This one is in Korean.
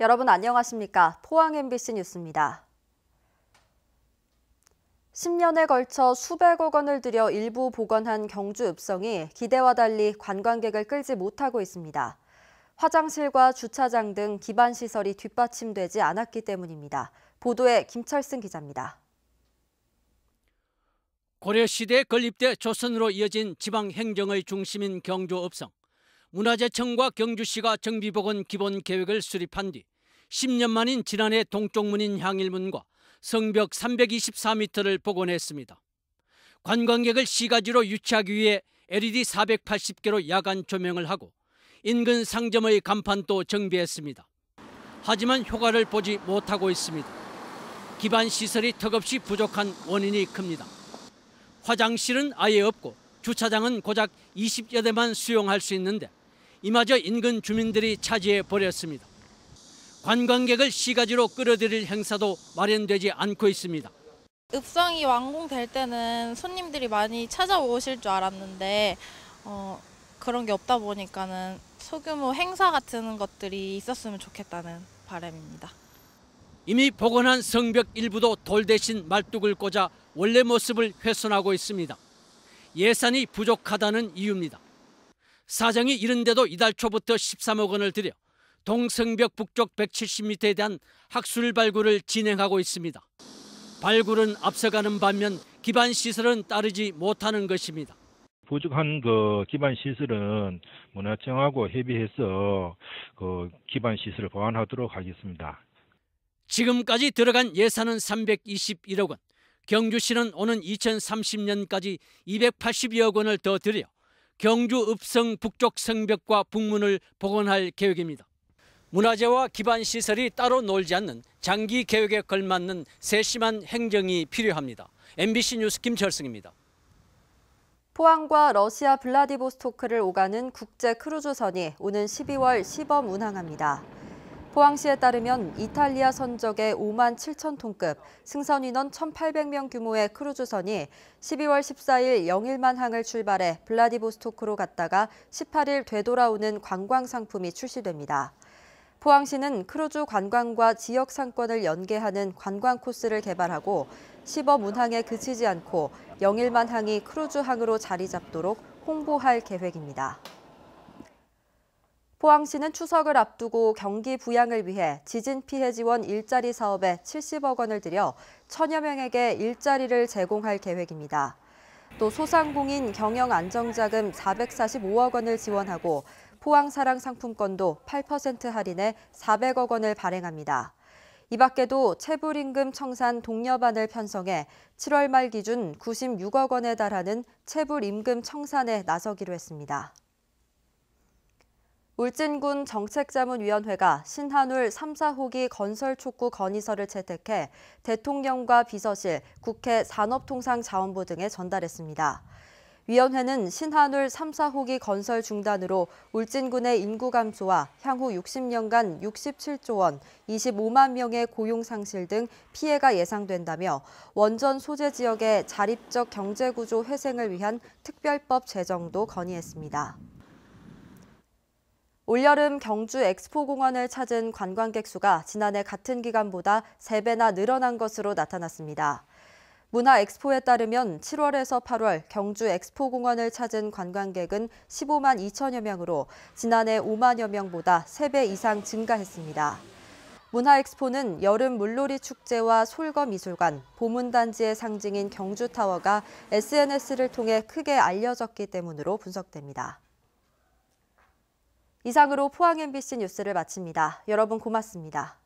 여러분 안녕하십니까? 포항 MBC 뉴스입니다. 10년에 걸쳐 수백억 원을 들여 일부 복원한 경주 읍성이 기대와 달리 관광객을 끌지 못하고 있습니다. 화장실과 주차장 등 기반 시설이 뒷받침되지 않았기 때문입니다. 보도에 김철승 기자입니다. 고려시대 에 건립돼 조선으로 이어진 지방행정의 중심인 경조읍성. 문화재청과 경주시가 정비복원 기본 계획을 수립한 뒤 10년 만인 지난해 동쪽문인 향일문과 성벽 324m를 복원했습니다. 관광객을 시가지로 유치하기 위해 LED 480개로 야간 조명을 하고 인근 상점의 간판도 정비했습니다. 하지만 효과를 보지 못하고 있습니다. 기반 시설이 턱없이 부족한 원인이 큽니다. 화장실은 아예 없고 주차장은 고작 20여 대만 수용할 수 있는데 이마저 인근 주민들이 차지해 버렸습니다. 관광객을 시가지로 끌어들일 행사도 마련되지 않고 있습니다. 읍성이 완공될 때는 손님들이 많이 찾아오실 줄 알았는데 어, 그런 게 없다 보니까는 소규모 행사 같은 것들이 있었으면 좋겠다는 바람입니다. 이미 복원한 성벽 일부도 돌 대신 말뚝을 꽂아 원래 모습을 훼손하고 있습니다. 예산이 부족하다는 이유입니다. 사정이 이른데도 이달 초부터 13억 원을 들여 동성벽 북쪽 170m에 대한 학술 발굴을 진행하고 있습니다. 발굴은 앞서가는 반면 기반 시설은 따르지 못하는 것입니다. 부족한 그 기반 시설은 문화청하고 협의해서 그 기반 시설을 보완하도록 하겠습니다. 지금까지 들어간 예산은 321억 원. 경주시는 오는 2030년까지 280여억 원을 더 들여 경주 읍성 북쪽 성벽과 북문을 복원할 계획입니다. 문화재와 기반 시설이 따로 놀지 않는 장기 계획에 걸맞는 세심한 행정이 필요합니다. MBC 뉴스 김철승입니다. 포항과 러시아 블라디보스토크를 오가는 국제 크루즈선이 오는 12월 시범 운항합니다. 포항시에 따르면 이탈리아 선적의 5만 7천 톤급 승선 인원 1,800명 규모의 크루즈선이 12월 14일 영일만 항을 출발해 블라디보스토크로 갔다가 18일 되돌아오는 관광 상품이 출시됩니다. 포항시는 크루즈 관광과 지역 상권을 연계하는 관광 코스를 개발하고 시범 운항에 그치지 않고 영일만 항이 크루즈 항으로 자리 잡도록 홍보할 계획입니다. 포항시는 추석을 앞두고 경기 부양을 위해 지진 피해 지원 일자리 사업에 70억 원을 들여 천여 명에게 일자리를 제공할 계획입니다. 또 소상공인 경영 안정자금 445억 원을 지원하고 포항사랑 상품권도 8% 할인해 400억 원을 발행합니다. 이 밖에도 체불임금 청산 동력반을 편성해 7월 말 기준 96억 원에 달하는 체불임금 청산에 나서기로 했습니다. 울진군 정책자문위원회가 신한울 3, 사호기 건설 촉구 건의서를 채택해 대통령과 비서실, 국회 산업통상자원부 등에 전달했습니다. 위원회는 신한울 3, 4호기 건설 중단으로 울진군의 인구 감소와 향후 60년간 67조 원, 25만 명의 고용 상실 등 피해가 예상된다며 원전 소재 지역의 자립적 경제구조 회생을 위한 특별법 제정도 건의했습니다. 올여름 경주 엑스포공원을 찾은 관광객 수가 지난해 같은 기간보다 3배나 늘어난 것으로 나타났습니다. 문화 엑스포에 따르면 7월에서 8월 경주 엑스포공원을 찾은 관광객은 15만 2천여 명으로 지난해 5만여 명보다 3배 이상 증가했습니다. 문화 엑스포는 여름 물놀이 축제와 솔거미술관, 보문단지의 상징인 경주타워가 SNS를 통해 크게 알려졌기 때문으로 분석됩니다. 이상으로 포항 MBC 뉴스를 마칩니다. 여러분 고맙습니다.